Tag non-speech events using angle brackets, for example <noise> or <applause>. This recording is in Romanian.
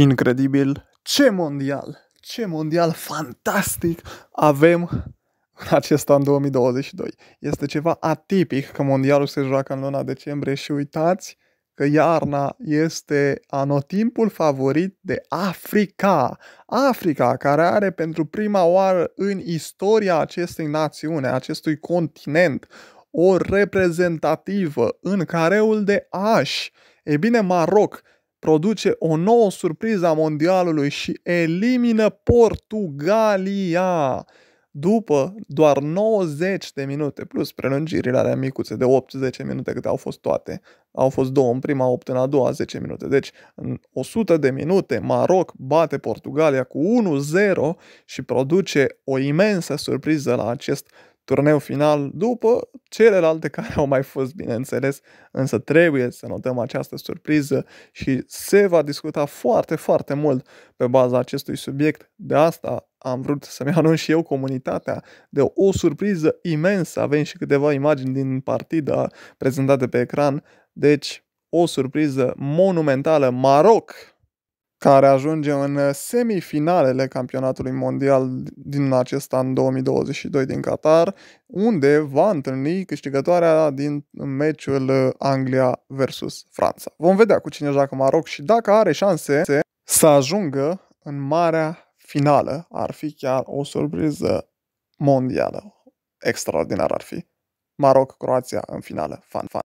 Incredibil! Ce mondial! Ce mondial fantastic avem în acest an 2022! Este ceva atipic că mondialul se joacă în luna decembrie și uitați că iarna este anotimpul favorit de Africa. Africa, care are pentru prima oară în istoria acestei națiuni, acestui continent, o reprezentativă în careul de aș. E bine, Maroc produce o nouă surpriză a mondialului și elimină Portugalia după doar 90 de minute, plus prelungirile alea micuțe de 8-10 minute câte au fost toate. Au fost două în prima, 8 în a doua, 10 minute. Deci în 100 de minute Maroc bate Portugalia cu 1-0 și produce o imensă surpriză la acest turneu final după celelalte <laughs> care au mai fost, bineînțeles, însă trebuie să notăm această surpriză și se va discuta foarte, foarte mult pe baza acestui subiect. De asta am vrut să-mi <laughs> anunț și eu comunitatea de o surpriză imensă. Avem și câteva imagini din partida prezentate pe ecran, deci o surpriză monumentală. Maroc care ajunge în semifinalele campionatului mondial din acest an 2022 din Qatar, unde va întâlni câștigătoarea din meciul Anglia versus Franța. Vom vedea cu cine joacă Maroc și dacă are șanse să ajungă în marea finală. Ar fi chiar o surpriză mondială. Extraordinar ar fi. Maroc, Croația în finală. Fan, fan.